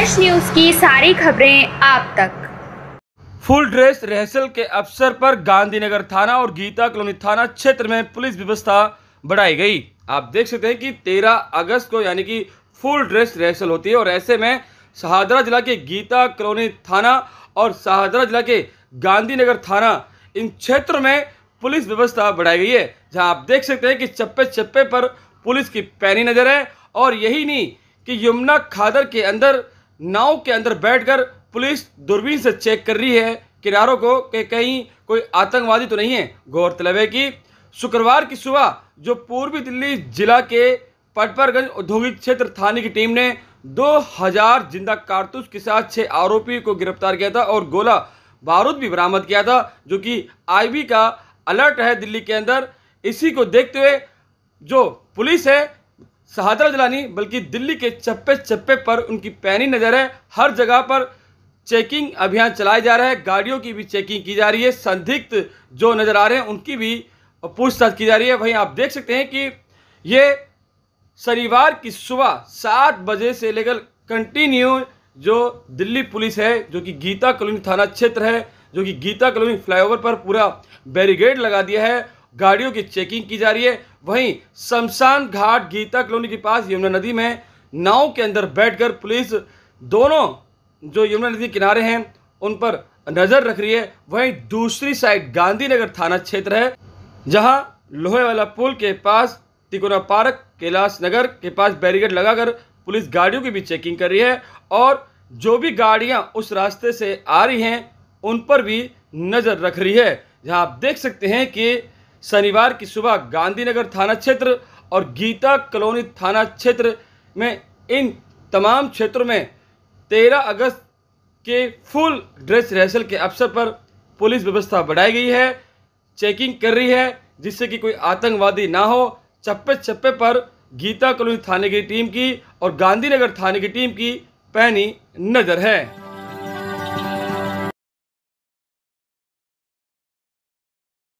fresh news की सारी खबरें आप तक फुल ड्रेस रिहर्सल के अवसर पर गांधीनगर थाना और गीता कॉलोनी थाना क्षेत्र में पुलिस व्यवस्था बढ़ाई गई आप देख सकते हैं कि 13 अगस्त को यानी कि फुल ड्रेस रिहर्सल होती है और ऐसे में शाहदरा जिला के गीता कॉलोनी थाना और शाहदरा जिला के गांधीनगर थाना इन क्षेत्रों में पुलिस व्यवस्था बढ़ाई गई है जहां आप देख सकते हैं कि चप्पे चप्पे पर पुलिस की पैनी नजर है और यही नहीं कि यमुना खादर के अंदर नाव के अंदर बैठकर पुलिस दूरबीन से चेक कर रही है किनारों को कि कहीं कोई आतंकवादी तो नहीं है गौरतलब है कि शुक्रवार की सुबह जो पूर्वी दिल्ली जिला के पटपरगंज औद्योगिक क्षेत्र थाने की टीम ने 2000 जिंदा कारतूस के साथ छह आरोपी को गिरफ्तार किया था और गोला बारूद भी बरामद किया था जो कि आईबी का अलर्ट है दिल्ली के अंदर इसी को देखते हुए जो पुलिस है शहादरा जिला नहीं बल्कि दिल्ली के चप्पे चप्पे पर उनकी पैनी नज़र है हर जगह पर चेकिंग अभियान चलाया जा रहा है गाड़ियों की भी चेकिंग की जा रही है संदिग्ध जो नज़र आ रहे हैं उनकी भी पूछताछ की जा रही है वहीं आप देख सकते हैं कि ये शनिवार की सुबह सात बजे से लेकर कंटिन्यू जो दिल्ली पुलिस है जो कि गीता कॉलोनी थाना क्षेत्र है जो कि गीता कॉलोनी फ्लाईओवर पर पूरा बैरिगेड लगा दिया है गाड़ियों की चेकिंग की जा रही है वहीं शमशान घाट गीता कॉलोनी के पास यमुना नदी में नाव के अंदर बैठकर पुलिस दोनों जो यमुना नदी किनारे हैं उन पर नज़र रख रही है वहीं दूसरी साइड गांधीनगर थाना क्षेत्र है जहां लोहे वाला पुल के पास तिकोना पार्क कैलाश नगर के पास बैरिकेड लगाकर पुलिस गाड़ियों की भी चेकिंग कर रही है और जो भी गाड़ियां उस रास्ते से आ रही हैं उन पर भी नज़र रख रही है जहां आप देख सकते हैं कि शनिवार की सुबह गांधीनगर थाना क्षेत्र और गीता कॉलोनी थाना क्षेत्र में इन तमाम क्षेत्रों में 13 अगस्त के फुल ड्रेस रिहर्सल के अवसर पर पुलिस व्यवस्था बढ़ाई गई है चेकिंग कर रही है जिससे कि कोई आतंकवादी ना हो चप्पे चप्पे पर गीता कॉलोनी थाने की टीम की और गांधीनगर थाने की टीम की पैनी नज़र है